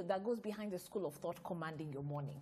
know, that goes behind the school of thought commanding your morning.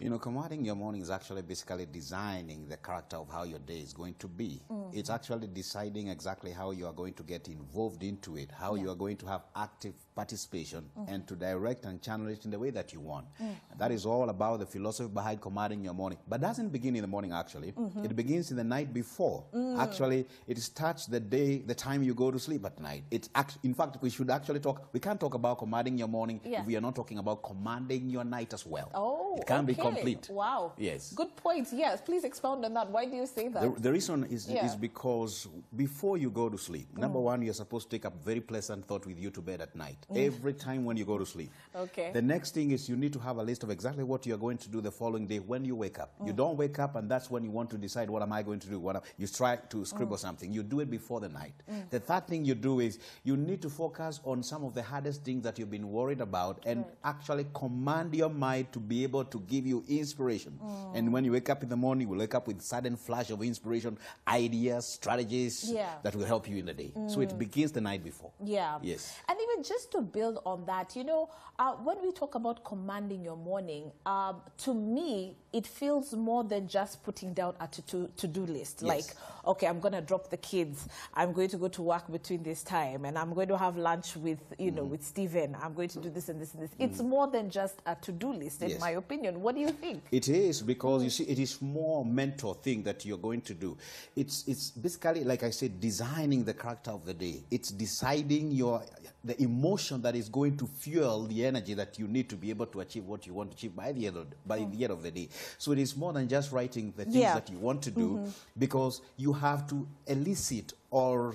You know, commanding your morning is actually basically designing the character of how your day is going to be. Mm. It's actually deciding exactly how you are going to get involved into it, how yeah. you are going to have active participation, mm -hmm. and to direct and channel it in the way that you want. Mm -hmm. That is all about the philosophy behind commanding your morning. But doesn't begin in the morning, actually. -hmm. It begins in the night before. Mm. Actually, it starts the day, the time you go to sleep at night. It's act in fact, we should actually talk, we can't talk about commanding your morning yeah. if we are not talking about commanding your night as well. Oh, it can okay. be complete. Wow. Yes. Good point. Yes. Please expound on that. Why do you say that? The, the reason is, yeah. is because before you go to sleep, mm. number one, you're supposed to take up very pleasant thought with you to bed at night, mm. every time when you go to sleep. Okay. The next thing is you need to have a list of exactly what you're going to do the following day when you wake up. Mm. You don't wake up and that's when you want to decide what am I going to do. What am, you try to scribble mm. something. You do it before the night. Mm. The third thing you do is you need to focus on some of the hardest things that you've been worried about and right. actually command your mind to be able to give you inspiration. Mm. And when you wake up in the morning, you wake up with sudden flash of inspiration, ideas, strategies yeah. that will help you in the day. Mm. So it mm. begins the night before. Yeah. Yes. And even just to build on that, you know, uh, when we talk about commanding your morning, um, to me, it feels more than just putting down a to-do to list. Yes. Like, okay, I'm going to drop the kids. I'm going to go to work between this time. And I'm going to have lunch with, you mm. know, with Stephen. I'm going to do this and this and this. Mm. It's more than just a to-do list, in yes. my opinion. What do you it is because you see, it is more mental thing that you're going to do. It's it's basically like I said, designing the character of the day. It's deciding your the emotion that is going to fuel the energy that you need to be able to achieve what you want to achieve by the end of, by mm the end of the day. So it is more than just writing the things yeah. that you want to do mm -hmm. because you have to elicit or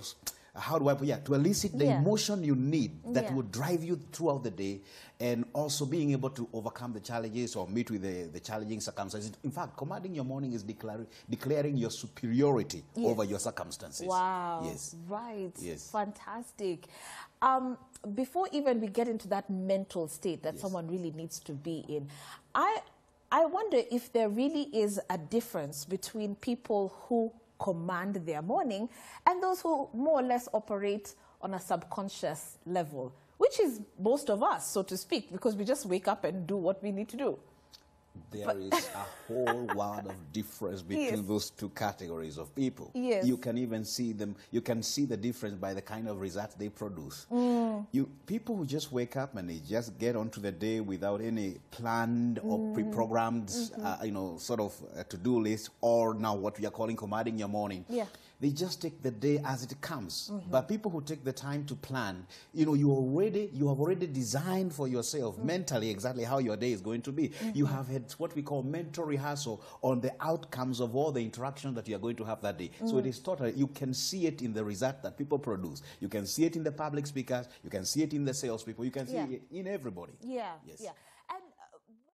how do I, put yeah, to elicit the yeah. emotion you need that yeah. will drive you throughout the day and also being able to overcome the challenges or meet with the, the challenging circumstances. In fact, commanding your morning is declaring, declaring your superiority yes. over your circumstances. Wow. Yes. Right. Yes. Fantastic. Um, before even we get into that mental state that yes. someone really needs to be in, I, I wonder if there really is a difference between people who command their morning, and those who more or less operate on a subconscious level, which is most of us, so to speak, because we just wake up and do what we need to do there but, is a whole world of difference between yes. those two categories of people. Yes. You can even see them, you can see the difference by the kind of results they produce. Mm. You People who just wake up and they just get onto the day without any planned mm. or mm-hmm. pre-programmed, mm -hmm. uh, you know, sort of uh, to-do list or now what we are calling commanding your morning. Yeah they just take the day as it comes. Mm -hmm. But people who take the time to plan, you know, you already you have already designed for yourself mm -hmm. mentally exactly how your day is going to be. Mm -hmm. You mm-hmm. have had what we call mental rehearsal on the outcomes of all the interactions that you are going to have that day. So it mm-hmm. is totally you can see it in the result that people produce. You can see it in the public speakers. You can see it in the salespeople. You can see yeah. it in everybody. Yeah. Yes. Yeah. And uh,